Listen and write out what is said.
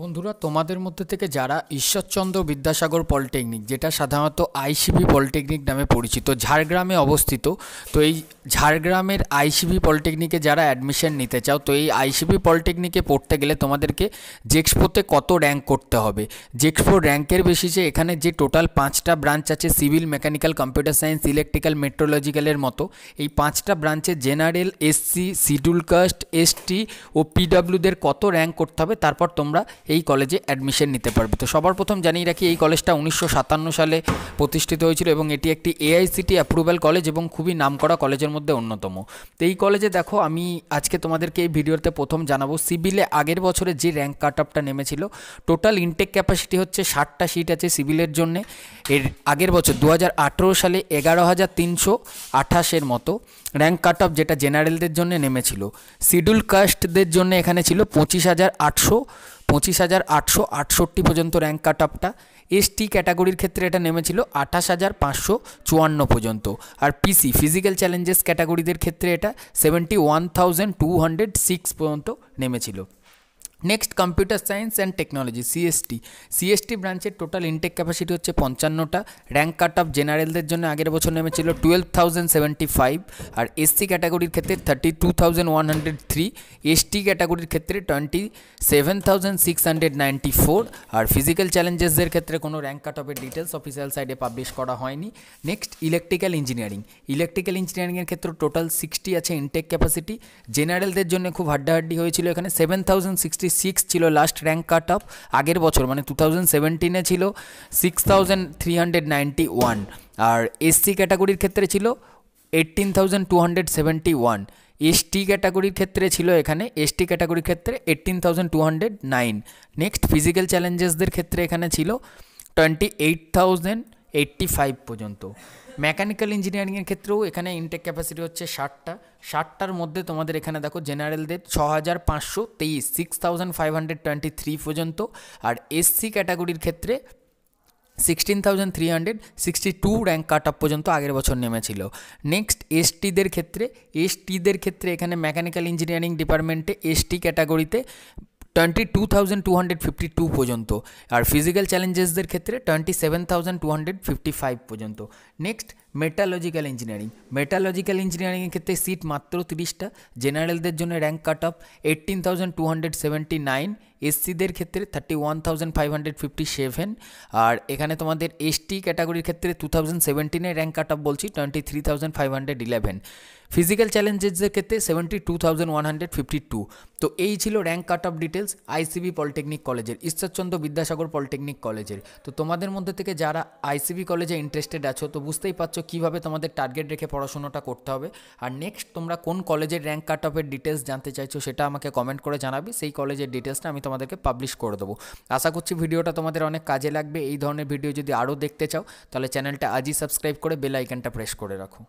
বন্ধুরা তোমাদের মধ্যে থেকে যারা ঈশ্বরচন্দ্র বিদ্যাসাগর পলিটেকনিক যেটা সাধারণত আইসিবি পলিটেকনিক নামে পরিচিত ঝাড়গ্রামে অবস্থিত তো এই ঝাড়গ্রামের আইসিবি পলিটেকনিকে যারা অ্যাডমিশন নিতে চাও তো এই আইসিবি পলিটেকনিকে পড়তে গেলে তোমাদেরকে জেক্সপোতে কত র্যাঙ্ক করতে হবে জেক্সপোর র্যাঙ্কের বেশি যে এখানে যে টোটাল পাঁচটা ব্রাঞ্চ আছে civil mechanical computer science electrical মেট্রোলজিক্যালের মতো এই পাঁচটা ব্রাঞ্চে general SC schedule caste ST ও পিডাব্লিউদের কত র্যাঙ্ক করতে হবে তারপর তোমরা এই কলেজে অ্যাডমিশন নিতে পারবে তো সবার প্রথম জানিয়ে রাখি এই কলেজটা উনিশশো সালে প্রতিষ্ঠিত হয়েছিল এবং এটি একটি এআইসিটি অ্যাপ্রুভেল কলেজ এবং খুবই নামকরা কলেজের মধ্যে অন্যতম তো এই কলেজে দেখো আমি আজকে তোমাদেরকে এই ভিডিওতে প্রথম জানাবো সিভিলে আগের বছরে যে র্যাঙ্ক কাট আপটা নেমেছিল টোটাল ইনটেক ক্যাপাসিটি হচ্ছে ষাটটা সিট আছে সিভিলের জন্য এর আগের বছর দু সালে এগারো হাজার তিনশো আঠাশের মতো র্যাঙ্ক কাট আপ যেটা জেনারেলদের জন্য নেমেছিল শিডিউল কাস্টদের জন্য এখানে ছিল পঁচিশ হাজার আটশো পঁচিশ হাজার আটশো আটষট্টি পর্যন্ত র্যাঙ্ক কাট আপটা এসটি ক্যাটাগরির ক্ষেত্রে এটা নেমেছিল আঠাশ হাজার পাঁচশো চুয়ান্ন পর্যন্ত আর পিসি ফিজিক্যাল চ্যালেঞ্জেস ক্যাটাগরিদের ক্ষেত্রে এটা seventy one thousand two hundred six পর্যন্ত নেমেছিল next computer science and technology CST CST ব্রাঞ্চের টোটাল ইনটেক ক্যাপাসিটি হচ্ছে পঞ্চান্নটা র্যাঙ্ক কাট অফ জেনারেলদের জন্য আগের বছর নেমেছিল টুয়েলভ থাউজেন্ড সেভেন্টি ফাইভ আর এসসি ক্যাটাগরির ক্ষেত্রে thirty two thousand one hundred three ST ক্যাটাগরির ক্ষেত্রে twenty seven thousand six hundred ninety four আর ফিজিক্যাল চ্যালেঞ্জেসদের ক্ষেত্রে কোনো র্যাঙ্ক কাট অফের ডিটেলস অফিসিয়াল সাইডে পাবলিশ করা হয়নি নেক্সট ইলেকট্রিক্যাল ইঞ্জিনিয়ারিং ইলেকট্রিক্যাল ইঞ্জিনিয়ারিংয়ের ক্ষেত্রে টোটাল সিক্সটি আছে ইনটেক ক্যাপাসিটি জেনারেলদের জন্য খুব হাড্ডাহাড্ডি হয়েছিল এখানে সেভেন থাউজেন্ড সিক্সটি সিক্স ছিল লাস্ট র্যাঙ্ক কাট অফ আগের বছর মানে টু থাউজেন্ড সেভেন্টিনে ছিল six thousand three hundred ninety one আর এসসি ক্যাটাগরির ক্ষেত্রে ছিল eighteen thousand two hundred seventy one ST ক্যাটাগরির ক্ষেত্রে ছিল এখানে এসটি ক্যাটাগরির ক্ষেত্রে eighteen thousand two hundred nine next physical চ্যালেঞ্জেসদের ক্ষেত্রে এখানে ছিল twenty eight thousand eighty five পর্যন্ত মেকানিক্যাল ইঞ্জিনিয়ারিংয়ের ক্ষেত্রেও এখানে ইনটেক ক্যাপাসিটি হচ্ছে ষাটটা ষাটটার মধ্যে তোমাদের এখানে দেখো জেনারেলদের ছ হাজার পাঁচশো তেইশ six thousand five hundred twenty three পর্যন্ত আর এসসি ক্যাটাগরির ক্ষেত্রে sixteen thousand three hundred sixty two rank cut up পর্যন্ত আগের বছর নেমেছিল নেক্সট এসটিদের ক্ষেত্রে এসটিদের ক্ষেত্রে এখানে মেকানিক্যাল ইঞ্জিনিয়ারিং ডিপার্টমেন্টে এসটি ক্যাটাগরিতে twenty two thousand two hundred fifty two পর্যন্ত আর ফিজিক্যাল চ্যালেঞ্জেসদের ক্ষেত্রে twenty seven thousand two hundred fifty five পর্যন্ত নেক্সট মেটালজিক্যাল ইঞ্জিনিয়ারিং মেটালজিক্যাল ইঞ্জিনিয়ারিংয়ের ক্ষেত্রে সিট মাত্র তিরিশটা জেনারেলদের জন্য rank cut off eighteen thousand two hundred seventy nine এসসিদের ক্ষেত্রে thirty one thousand five hundred fifty seven আর এখানে তোমাদের এসটি ক্যাটাগরির ক্ষেত্রে টু থাউজেন্ড সেভেন্টিনের র্যাঙ্ক কাট আপ বলছি twenty three thousand five hundred eleven physical চ্যালেঞ্জেসের ক্ষেত্রে seventy two thousand one hundred fifty two তো এই ছিল rank cut off details ICB polytechnic কলেজের ঈশ্বরচন্দ্র বিদ্যাসাগর পলিটেকনিক কলেজের তো তোমাদের মধ্যে থেকে যারা আইসিবি কলেজে ইন্টারেস্টেড আছো তো বুঝতেই পারছো কীভাবে তোমাদের টার্গেট রেখে পড়াশোনাটা করতে হবে আর নেক্সট তোমরা কোন কলেজের র্যাঙ্ক কাট অফের ডিটেলস জানতে চাইছো সেটা আমাকে কমেন্ট করে জানাবি সেই কলেজের ডিটেলসটা আমি তোমাদেরকে পাবলিশ করে দেবো আশা করছি ভিডিওটা তোমাদের অনেক কাজে লাগবে এই ধরনের ভিডিও যদি আরও দেখতে চাও তাহলে চ্যানেলটা আজই সাবস্ক্রাইব করে বেল আইকনটা প্রেস করে রাখো